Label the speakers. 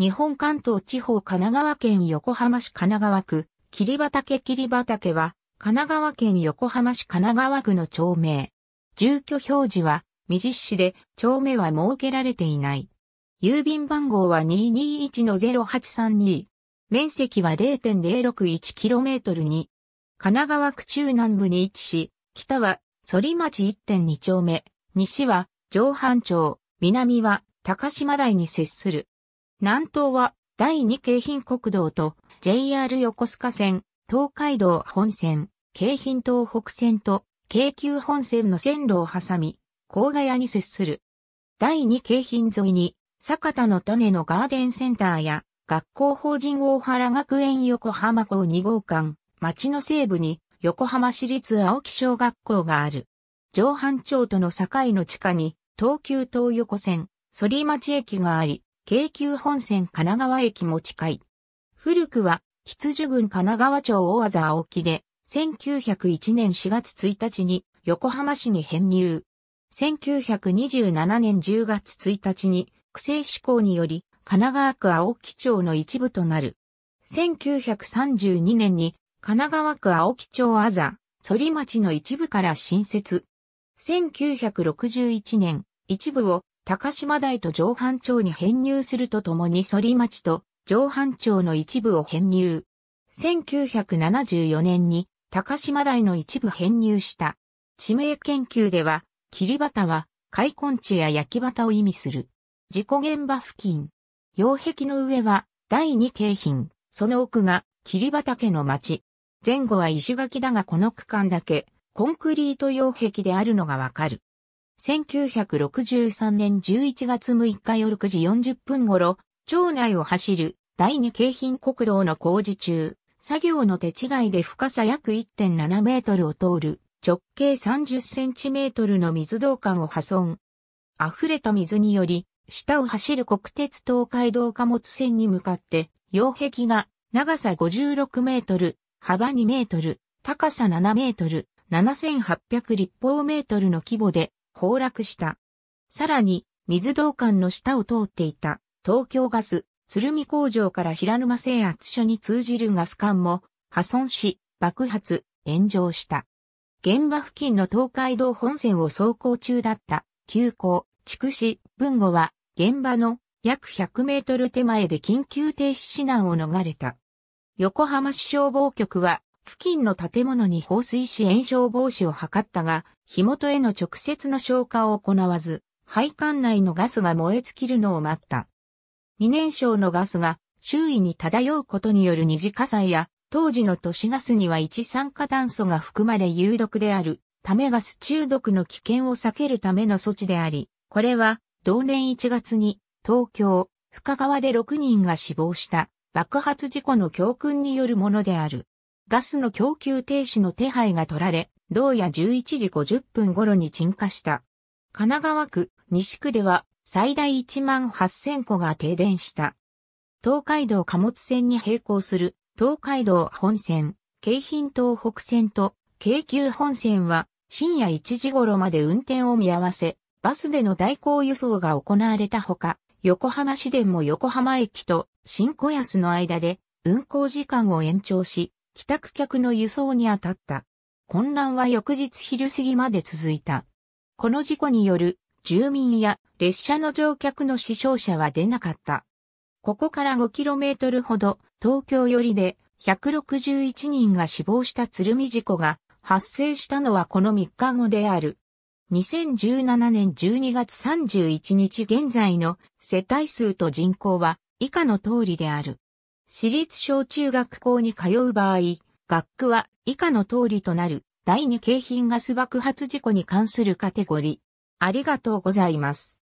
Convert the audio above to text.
Speaker 1: 日本関東地方神奈川県横浜市神奈川区、霧畑霧畑は、神奈川県横浜市神奈川区の町名。住居表示は、未実施で、町名は設けられていない。郵便番号は221-0832。面積は 0.061km に。神奈川区中南部に位置し、北は、反町1.2丁目、西は、上半町、南は、高島台に接する。南東は第2京浜国道と JR 横須賀線、東海道本線、京浜東北線と京急本線の線路を挟み、郊外に接する。第2京浜沿いに、坂田の種のガーデンセンターや、学校法人大原学園横浜校2号館、町の西部に横浜市立青木小学校がある。上半町との境の地下に、東急東横線、反町駅があり、京急本線神奈川駅も近い。古くは、羊樹郡神奈川町大和青沖で、1901年4月1日に横浜市に編入。1927年10月1日に、区政施行により、神奈川区青木町の一部となる。1932年に、神奈川区青木町あざ、反町の一部から新設。1961年、一部を高島台と上半町に編入するとともに反町と上半町の一部を編入。1974年に高島台の一部編入した。地名研究では、霧畑は、開墾地や焼き畑を意味する。事故現場付近。擁壁の上は、第二京浜、その奥が、霧畑の町。前後は石垣だがこの区間だけ、コンクリート擁壁であるのがわかる。1963年11月6日夜9時40分頃、町内を走る第二京浜国道の工事中、作業の手違いで深さ約1.7メートルを通る直径30センチメートルの水道管を破損。溢れた水により、下を走る国鉄東海道貨物線に向かって、擁壁が長さ56メートル、幅2メートル、高さ7メートル、7800立方メートルの規模で崩落した。さらに、水道管の下を通っていた東京ガス、鶴見工場から平沼製圧所に通じるガス管も破損し、爆発、炎上した。現場付近の東海道本線を走行中だった急行、筑紫、文後は現場の約100メートル手前で緊急停止指南を逃れた。横浜市消防局は付近の建物に放水し炎症防止を図ったが、火元への直接の消火を行わず、配管内のガスが燃え尽きるのを待った。未燃焼のガスが周囲に漂うことによる二次火災や、当時の都市ガスには一酸化炭素が含まれ有毒である、ためガス中毒の危険を避けるための措置であり、これは同年1月に東京、深川で6人が死亡した爆発事故の教訓によるものである。ガスの供給停止の手配が取られ、同夜11時50分頃に鎮火した。神奈川区、西区では最大1万8000戸が停電した。東海道貨物線に並行する東海道本線、京浜東北線と京急本線は深夜1時頃まで運転を見合わせ、バスでの代行輸送が行われたほか、横浜市電も横浜駅と新小安の間で運行時間を延長し、帰宅客の輸送に当たった。混乱は翌日昼過ぎまで続いた。この事故による住民や列車の乗客の死傷者は出なかった。ここから 5km ほど東京寄りで161人が死亡した鶴見事故が発生したのはこの3日後である。2017年12月31日現在の世帯数と人口は以下の通りである。私立小中学校に通う場合、学区は以下の通りとなる第二京浜ガス爆発事故に関するカテゴリー。ありがとうございます。